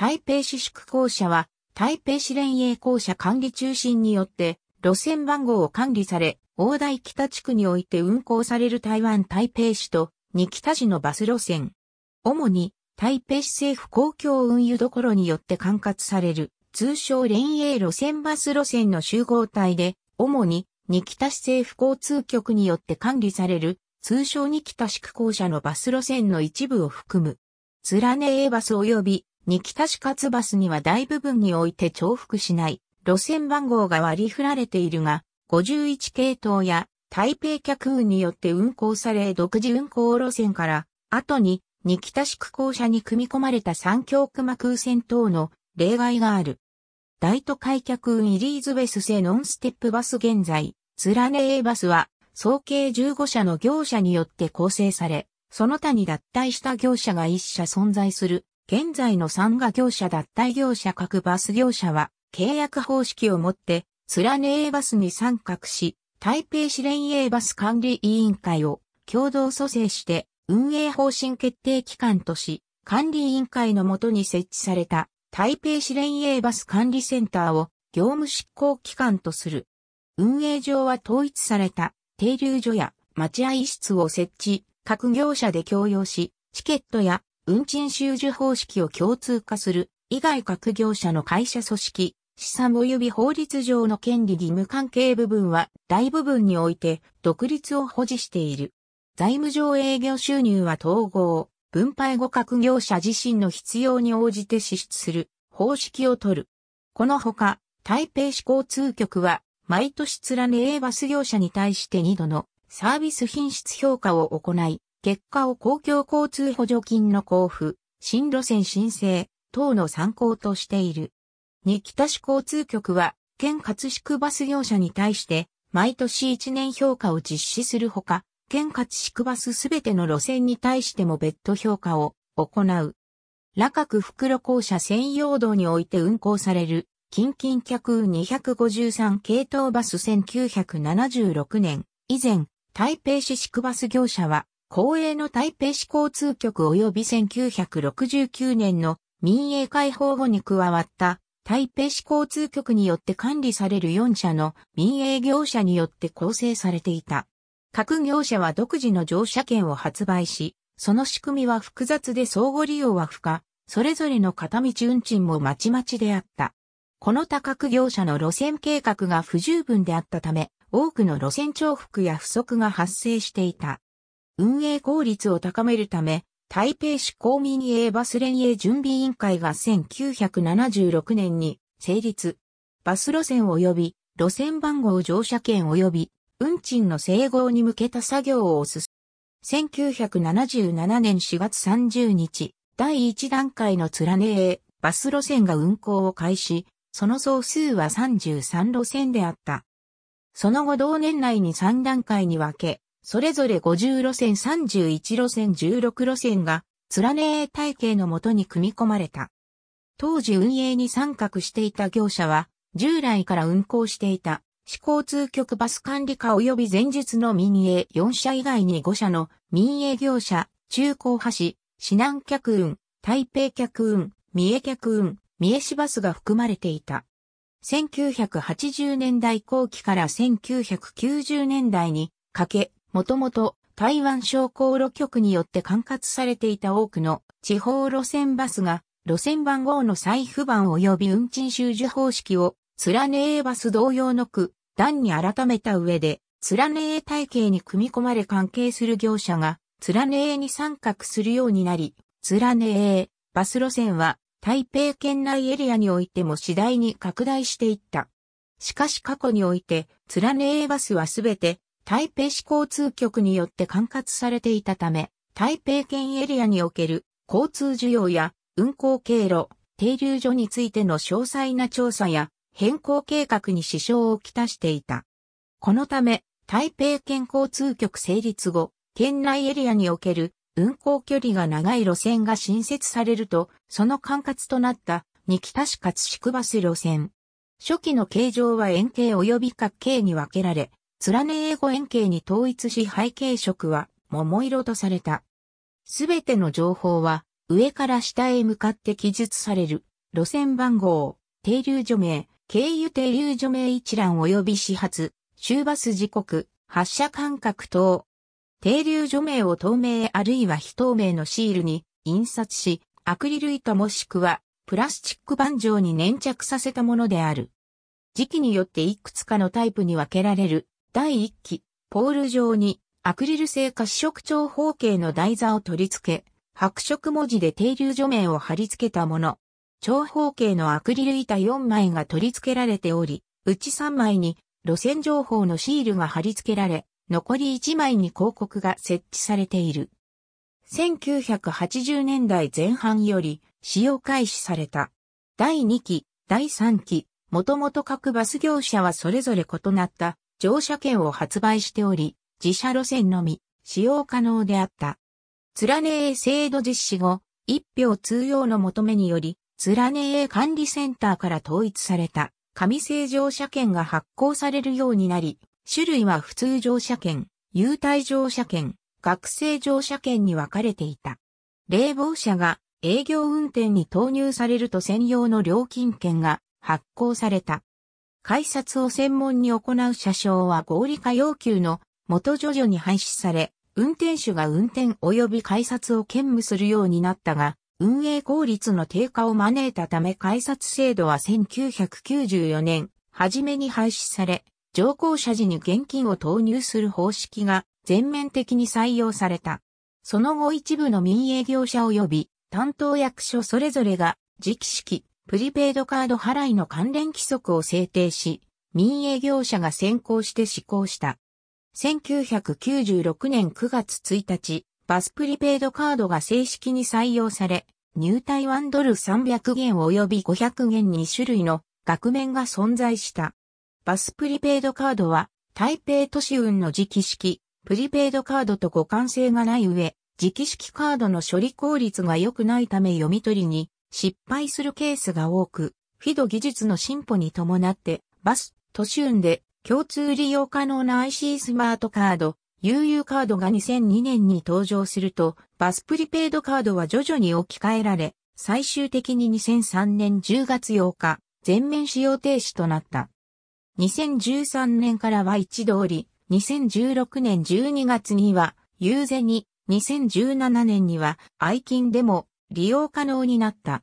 台北市宿校舎は、台北市連営校舎管理中心によって、路線番号を管理され、大台北地区において運行される台湾台北市と、二北市のバス路線。主に、台北市政府公共運輸どころによって管轄される、通称連営路線バス路線の集合体で、主に、二北市政府交通局によって管理される、通称二北市区校舎のバス路線の一部を含む。連ね A バス及び日北市勝バスには大部分において重複しない路線番号が割り振られているが、51系統や台北客運によって運行され独自運行路線から、後に、に北宿校舎に組み込まれた三峡熊空線等の例外がある。大都会客運イリーズベス製ノンステップバス現在、ツラネ A バスは、総計15社の業者によって構成され、その他に脱退した業者が1社存在する現在の参加業者脱退業者各バス業者は契約方式をもってラね A バスに参画し、台北市連営バス管理委員会を共同組成して運営方針決定機関とし、管理委員会のもとに設置された台北市連営バス管理センターを業務執行機関とする。運営上は統一された停留所や待合室を設置、各業者で共用し、チケットや運賃収受方式を共通化する、以外各業者の会社組織、資産及び法律上の権利義務関係部分は大部分において独立を保持している。財務上営業収入は統合、分配後各業者自身の必要に応じて支出する方式を取る。このほか、台北市交通局は毎年連ね A バス業者に対して2度のサービス品質評価を行い、結果を公共交通補助金の交付、新路線申請等の参考としている。日北市交通局は、県葛飾バス業者に対して、毎年1年評価を実施するほか、県葛飾バスすべての路線に対しても別途評価を行う。羅角袋校舎専用道において運行される、近々客253系統バス1976年、以前、台北市宿バス業者は、公営の台北市交通局及び1969年の民営解放後に加わった台北市交通局によって管理される4社の民営業者によって構成されていた。各業者は独自の乗車券を発売し、その仕組みは複雑で相互利用は不可、それぞれの片道運賃もまちまちであった。この他各業者の路線計画が不十分であったため、多くの路線重複や不足が発生していた。運営効率を高めるため、台北市公民営バス連営準備委員会が1976年に成立。バス路線及び路線番号乗車券及び運賃の整合に向けた作業を進め、1977年4月30日、第1段階の連へバス路線が運行を開始、その総数は33路線であった。その後同年内に3段階に分け、それぞれ50路線31路線16路線が、連ね営体系のもとに組み込まれた。当時運営に参画していた業者は、従来から運行していた、市交通局バス管理課及び前述の民営4社以外に5社の民営業者、中高橋、市南客運、台北客運、三重客運、三重市バスが含まれていた。1980年代後期から1990年代にかけ、もともと台湾商工路局によって管轄されていた多くの地方路線バスが路線番号の再付番及び運賃収受方式を連ねーバス同様の区段に改めた上で連ねー体系に組み込まれ関係する業者が連ねーに参画するようになり連ねーバス路線は台北県内エリアにおいても次第に拡大していった。しかし過去において、連ねーバスはすべて台北市交通局によって管轄されていたため、台北県エリアにおける交通需要や運行経路、停留所についての詳細な調査や変更計画に支障をきたしていた。このため、台北県交通局成立後、県内エリアにおける運行距離が長い路線が新設されると、その管轄となった二北市葛飾バス路線。初期の形状は円形及び角形に分けられ、連ね英語円形に統一し背景色は桃色とされた。すべての情報は上から下へ向かって記述される路線番号、停留所名、経由停留所名一覧及び始発、終バス時刻、発車間隔等。停留所名を透明あるいは非透明のシールに印刷し、アクリル板もしくはプラスチック板状に粘着させたものである。時期によっていくつかのタイプに分けられる第1期、ポール上にアクリル製褐色長方形の台座を取り付け、白色文字で停留除名を貼り付けたもの。長方形のアクリル板4枚が取り付けられており、うち3枚に路線情報のシールが貼り付けられ、残り1枚に広告が設置されている。1980年代前半より使用開始された。第2期、第3期、もともと各バス業者はそれぞれ異なった乗車券を発売しており、自社路線のみ使用可能であった。つらねえ制度実施後、一票通用の求めにより、つらねえ管理センターから統一された、紙製乗車券が発行されるようになり、種類は普通乗車券、優待乗車券、学生乗車券に分かれていた。冷房車が営業運転に投入されると専用の料金券が発行された。改札を専門に行う車掌は合理化要求の元徐々に廃止され、運転手が運転及び改札を兼務するようになったが、運営効率の低下を招いたため改札制度は1994年、初めに廃止され、乗降者時に現金を投入する方式が全面的に採用された。その後一部の民営業者及び担当役所それぞれが、期式、プリペイドカード払いの関連規則を制定し、民営業者が先行して施行した。1996年9月1日、バスプリペイドカードが正式に採用され、入隊1ドル300元及び500元2種類の額面が存在した。バスプリペイドカードは、台北都市運の気式、プリペイドカードと互換性がない上、気式カードの処理効率が良くないため読み取りに失敗するケースが多く、フィド技術の進歩に伴って、バス、都市運で共通利用可能な IC スマートカード、UU カードが2002年に登場すると、バスプリペイドカードは徐々に置き換えられ、最終的に2003年10月8日、全面使用停止となった。2013年からは一通り、2016年12月には、ユーゼに、2017年には、愛金でも、利用可能になった。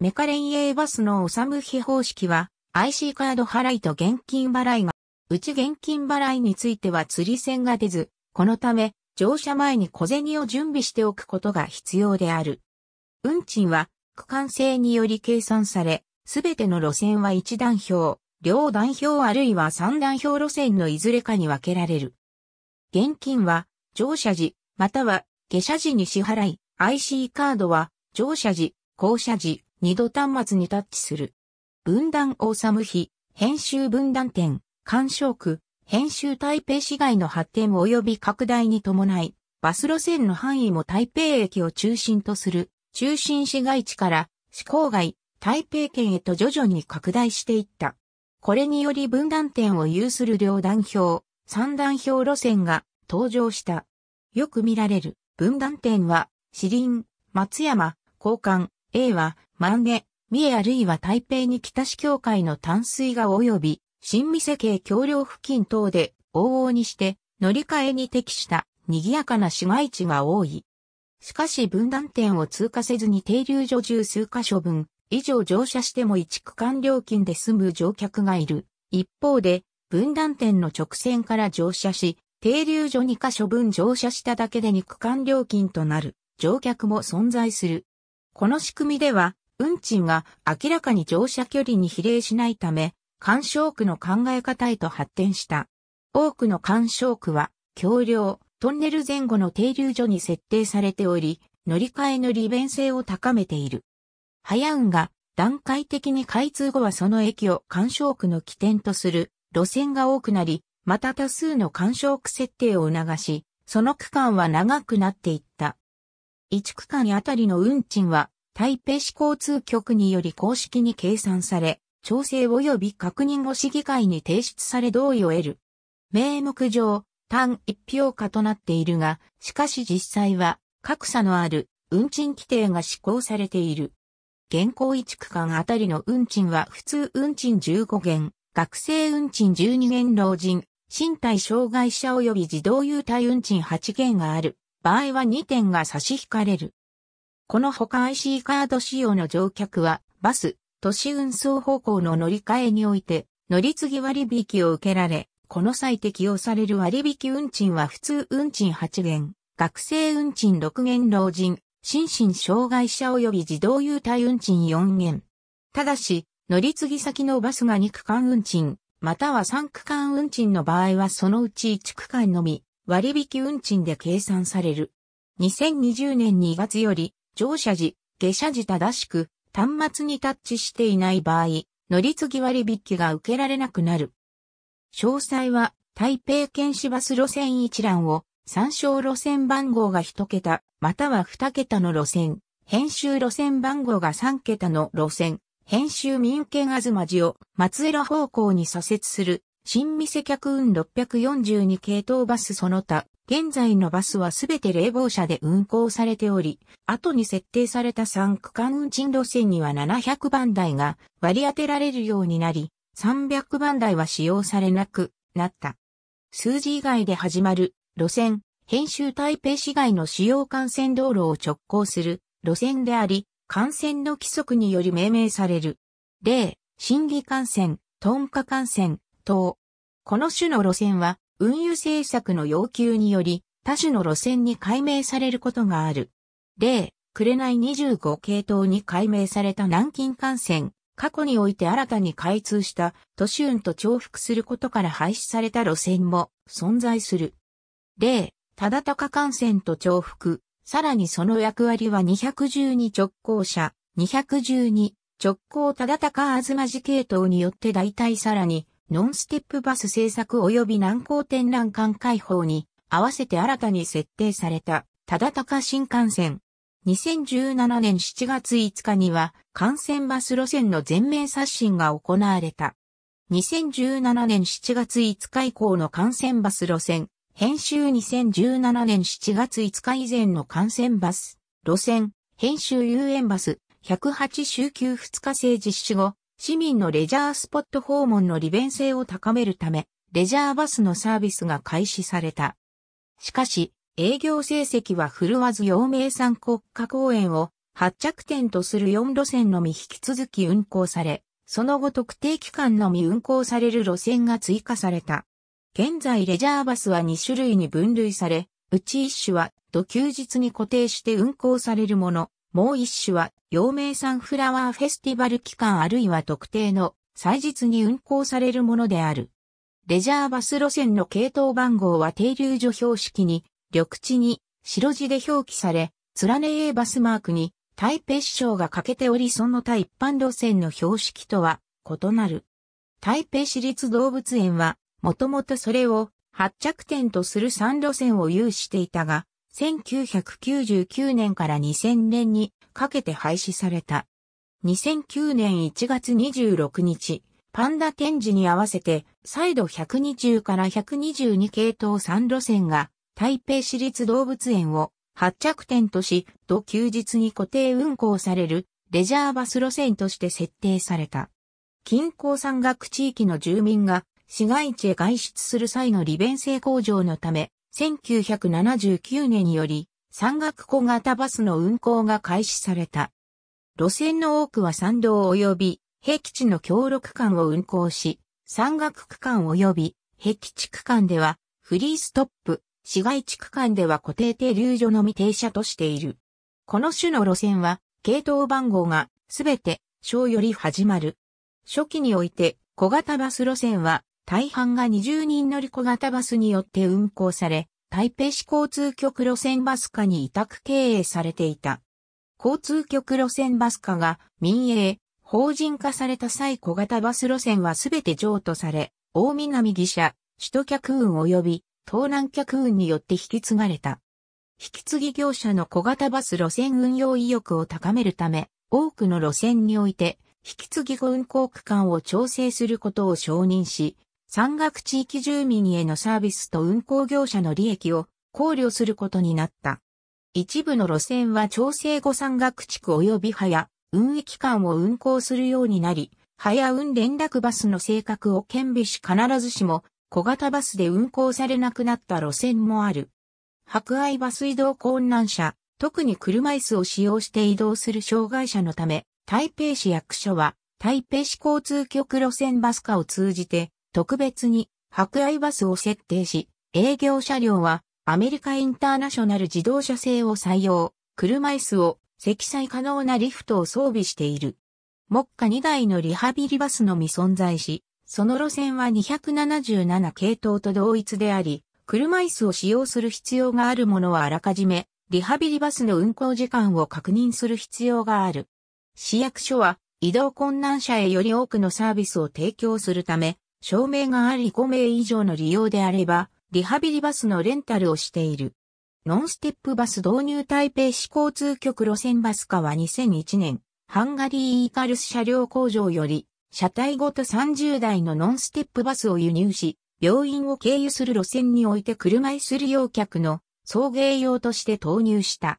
メカ連営バスの修む非方式は IC カード払いと現金払いが、うち現金払いについては釣り線が出ず、このため乗車前に小銭を準備しておくことが必要である。運賃は区間制により計算され、すべての路線は1段表、両段表あるいは3段表路線のいずれかに分けられる。現金は乗車時、または下車時に支払い、IC カードは乗車時、降車時、二度端末にタッチする。分断オーサム編集分断点、干渉区、編集台北市街の発展及び拡大に伴い、バス路線の範囲も台北駅を中心とする、中心市街地から、市郊外、台北県へと徐々に拡大していった。これにより分断点を有する両段表、三段表路線が登場した。よく見られる分断点は、市林、松山、交換 A は、万年三重あるいは台北に北市境界の淡水が及び、新見世系橋梁付近等で、往々にして、乗り換えに適した賑やかな市街地が多い。しかし分断点を通過せずに停留所中数箇所分以上乗車しても1区間料金で済む乗客がいる。一方で分断点の直線から乗車し、停留所2箇所分乗車しただけで2区間料金となる乗客も存在する。この仕組みでは、運賃が明らかに乗車距離に比例しないため、干渉区の考え方へと発展した。多くの干渉区は、橋梁、トンネル前後の停留所に設定されており、乗り換えの利便性を高めている。早運が段階的に開通後はその駅を干渉区の起点とする路線が多くなり、また多数の干渉区設定を促し、その区間は長くなっていった。1区間あたりの運賃は、台北市交通局により公式に計算され、調整及び確認後市議会に提出され同意を得る。名目上、単一票化となっているが、しかし実際は、格差のある運賃規定が施行されている。現行1区間あたりの運賃は普通運賃15元、学生運賃12元老人、身体障害者及び児童優待運賃8元がある。場合は2点が差し引かれる。このほか IC カード使用の乗客は、バス、都市運送方向の乗り換えにおいて、乗り継ぎ割引を受けられ、この際適用される割引運賃は普通運賃8元、学生運賃6元老人、心身障害者及び自動優待運賃4元。ただし、乗り継ぎ先のバスが2区間運賃、または3区間運賃の場合はそのうち1区間のみ、割引運賃で計算される。2020年2月より、乗車時、下車時正しく、端末にタッチしていない場合、乗り継ぎ割引が受けられなくなる。詳細は、台北県市バス路線一覧を、参照路線番号が1桁、または2桁の路線、編集路線番号が3桁の路線、編集民権あずまじを松浦方向に左折する新店客運642系統バスその他、現在のバスはすべて冷房車で運行されており、後に設定された3区間運賃路線には700番台が割り当てられるようになり、300番台は使用されなくなった。数字以外で始まる路線、編集台北市外の主要幹線道路を直行する路線であり、幹線の規則により命名される。例、新技幹線、トンカ幹線、島。この種の路線は、運輸政策の要求により、他種の路線に改名されることがある。例、紅25系統に改名された南京幹線、過去において新たに開通した都市運と重複することから廃止された路線も存在する。例、忠高幹線と重複、さらにその役割は212直行車、212直行忠高東寺系統によって代替さらにノンステップバス制作及び南高展覧館開放に合わせて新たに設定された、ただ高新幹線。2017年7月5日には、幹線バス路線の全面刷新が行われた。2017年7月5日以降の幹線バス路線、編集2017年7月5日以前の幹線バス、路線、編集遊園バス、108週休2日制実施後、市民のレジャースポット訪問の利便性を高めるため、レジャーバスのサービスが開始された。しかし、営業成績は振るわず陽明山国家公園を発着点とする4路線のみ引き続き運行され、その後特定期間のみ運行される路線が追加された。現在レジャーバスは2種類に分類され、うち1種は土休日に固定して運行されるもの、もう1種は陽明山フラワーフェスティバル期間あるいは特定の祭日に運行されるものである。レジャーバス路線の系統番号は停留所標識に、緑地に白地で表記され、ラネ A バスマークに台北市長が欠けておりその他一般路線の標識とは異なる。台北市立動物園は、もともとそれを発着点とする3路線を有していたが、1999年から2000年にかけて廃止された。2009年1月26日、パンダ展示に合わせて、再度120から122系統3路線が、台北市立動物園を発着点とし、土休日に固定運行されるレジャーバス路線として設定された。近郊山岳地域の住民が市街地へ外出する際の利便性向上のため、1979年により山岳小型バスの運行が開始された。路線の多くは山道及び平地の協力間を運行し、山岳区間及び平地区間ではフリーストップ、市街地区間では固定停留所のみ停車としている。この種の路線は、系統番号がすべて小より始まる。初期において小型バス路線は大半が20人乗り小型バスによって運行され、台北市交通局路線バス課に委託経営されていた。交通局路線バス課が民営、法人化された際小型バス路線はすべて譲渡され、大南汽社、首都客運及び東南客運によって引き継がれた。引き継ぎ業者の小型バス路線運用意欲を高めるため、多くの路線において、引き継ぎ後運行区間を調整することを承認し、山岳地域住民へのサービスと運行業者の利益を考慮することになった。一部の路線は調整後山岳地区及び早、運営機関を運行するようになり、早運連絡バスの性格を兼備し必ずしも小型バスで運行されなくなった路線もある。博愛バス移動困難者、特に車椅子を使用して移動する障害者のため、台北市役所は、台北市交通局路線バス化を通じて、特別に博愛バスを設定し、営業車両はアメリカインターナショナル自動車製を採用、車椅子を積載可能なリフトを装備している。目下2台のリハビリバスのみ存在し、その路線は277系統と同一であり、車椅子を使用する必要があるものはあらかじめ、リハビリバスの運行時間を確認する必要がある。市役所は移動困難者へより多くのサービスを提供するため、照明があり5名以上の利用であれば、リハビリバスのレンタルをしている。ノンステップバス導入台北市交通局路線バス化は2001年、ハンガリーイーカルス車両工場より、車体ごと30台のノンステップバスを輸入し、病院を経由する路線において車椅子利用客の送迎用として投入した。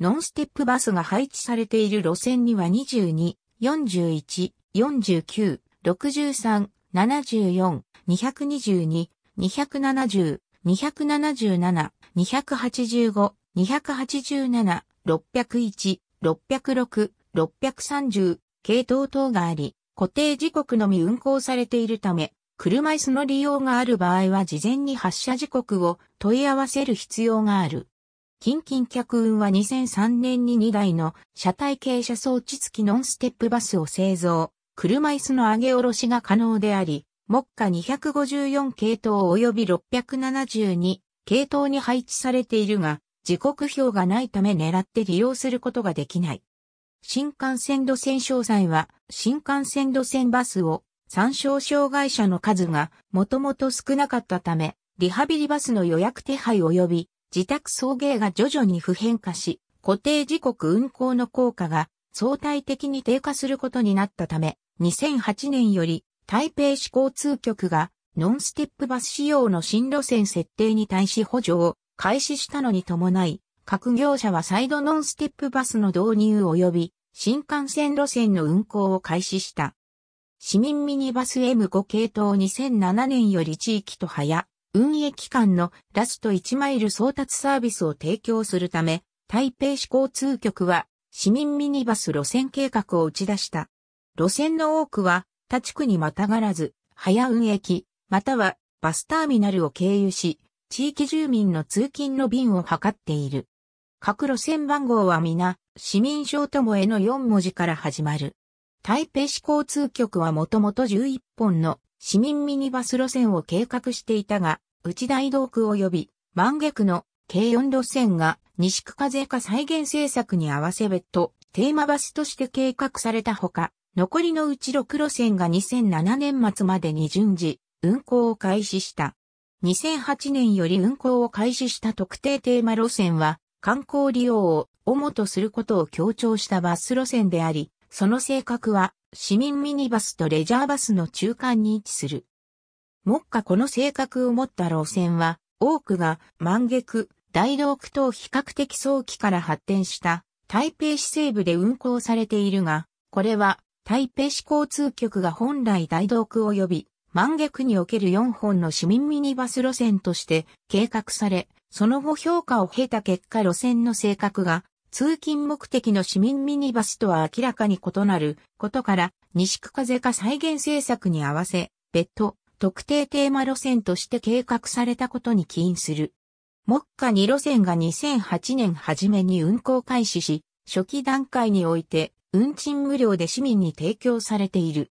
ノンステップバスが配置されている路線には22、41、49、63、74、222、270、277、285、287、601、606、630系統等があり、固定時刻のみ運行されているため、車椅子の利用がある場合は事前に発車時刻を問い合わせる必要がある。近近客運は2003年に2台の車体傾斜装置付きノンステップバスを製造。車椅子の上げ下ろしが可能であり、目下254系統及び672系統に配置されているが、時刻表がないため狙って利用することができない。新幹線路線詳細は、新幹線路線バスを参照障害者の数がもともと少なかったため、リハビリバスの予約手配及び自宅送迎が徐々に普遍化し、固定時刻運行の効果が相対的に低下することになったため、2008年より台北市交通局がノンステップバス仕様の新路線設定に対し補助を開始したのに伴い、各業者はサイドノンステップバスの導入及び新幹線路線の運行を開始した。市民ミニバス M5 系統2007年より地域と早、運営機関のラスト1マイル送達サービスを提供するため、台北市交通局は市民ミニバス路線計画を打ち出した。路線の多くは他地区にまたがらず、早運駅、またはバスターミナルを経由し、地域住民の通勤の便を図っている。各路線番号は皆、市民省ともへの4文字から始まる。台北市交通局はもともと11本の市民ミニバス路線を計画していたが、内大道区及び万下区の京4路線が西区課税化再現政策に合わせ別途テーマバスとして計画されたほか、残りのうち6路線が2007年末までに順次、運行を開始した。2008年より運行を開始した特定テーマ路線は、観光利用を主とすることを強調したバス路線であり、その性格は市民ミニバスとレジャーバスの中間に位置する。目下この性格を持った路線は、多くが満月、大道区等比較的早期から発展した台北市西部で運行されているが、これは台北市交通局が本来大道区及び、満月における4本の市民ミニバス路線として計画され、その後評価を経た結果路線の性格が通勤目的の市民ミニバスとは明らかに異なることから、西区風化再現政策に合わせ、別途、特定テーマ路線として計画されたことに起因する。目下2路線が2008年初めに運行開始し、初期段階において運賃無料で市民に提供されている。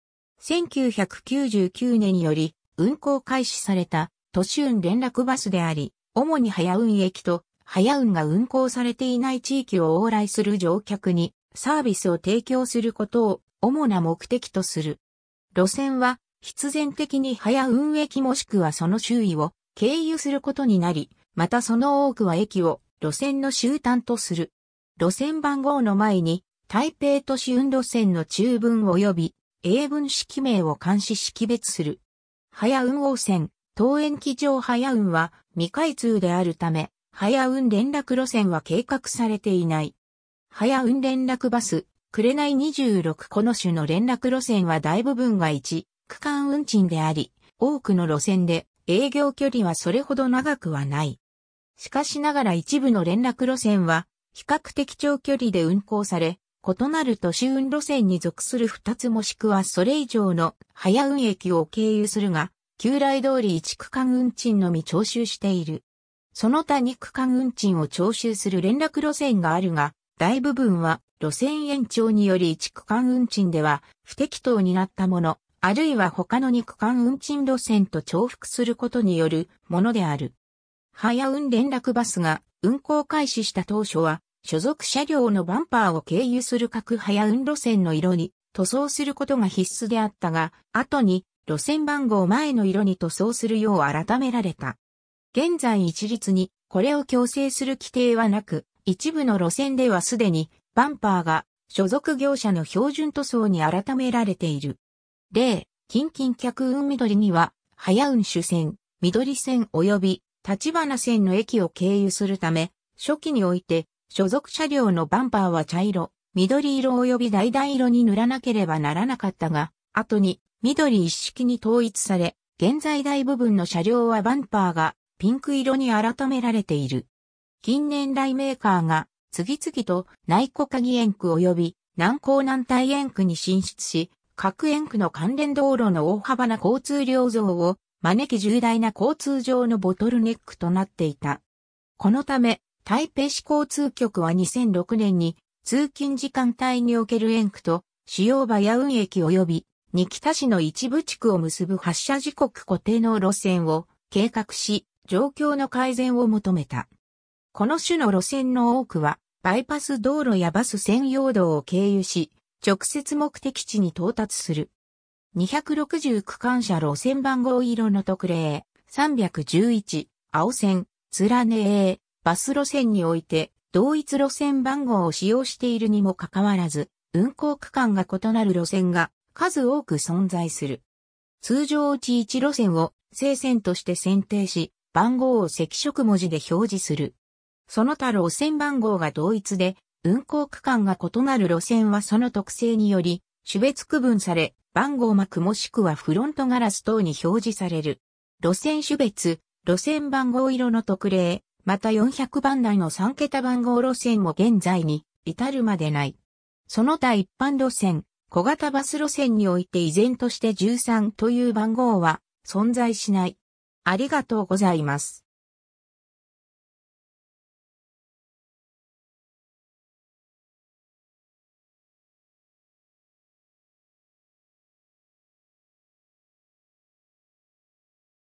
1999年により運行開始された都市運連絡バスであり、主に早運駅と早運が運行されていない地域を往来する乗客にサービスを提供することを主な目的とする。路線は必然的に早運駅もしくはその周囲を経由することになり、またその多くは駅を路線の終端とする。路線番号の前に台北都市運路線の中文及び英文式名を監視識別する。早運王線、東園機場早運は未開通であるため、早運連絡路線は計画されていない。早運連絡バス、紅26この種の連絡路線は大部分が1、区間運賃であり、多くの路線で営業距離はそれほど長くはない。しかしながら一部の連絡路線は比較的長距離で運行され、異なる都市運路線に属する2つもしくはそれ以上の早運駅を経由するが、旧来通り1区間運賃のみ徴収している。その他2区間運賃を徴収する連絡路線があるが、大部分は路線延長により1区間運賃では不適当になったもの、あるいは他の2区間運賃路線と重複することによるものである。早運連絡バスが運行開始した当初は所属車両のバンパーを経由する各早運路線の色に塗装することが必須であったが、後に路線番号前の色に塗装するよう改められた。現在一律にこれを強制する規定はなく、一部の路線ではすでにバンパーが所属業者の標準塗装に改められている。例、近々客運緑には、早運主線、緑線及び立花線の駅を経由するため、初期において所属車両のバンパーは茶色、緑色及び橙色に塗らなければならなかったが、後に緑一式に統一され、現在大部分の車両はバンパーがピンク色に改められている。近年来メーカーが次々と内湖鍵園区及び南高南大園区に進出し、各園区の関連道路の大幅な交通量増を招き重大な交通上のボトルネックとなっていた。このため、台北市交通局は2006年に通勤時間帯における遠区と主要場や運駅及び二北市の一部地区を結ぶ発車時刻固定の路線を計画し、状況の改善を求めた。この種の路線の多くは、バイパス道路やバス専用道を経由し、直接目的地に到達する。260区間車路線番号色の特例、311、青線、連ねえ。バス路線において同一路線番号を使用しているにもかかわらず、運行区間が異なる路線が数多く存在する。通常うち1路線を正線として選定し、番号を赤色文字で表示する。その他路線番号が同一で、運行区間が異なる路線はその特性により、種別区分され、番号幕もしくはフロントガラス等に表示される。路線種別、路線番号色の特例、また400番台の3桁番号路線も現在に至るまでない。その他一般路線、小型バス路線において依然として13という番号は存在しない。ありがとうございます。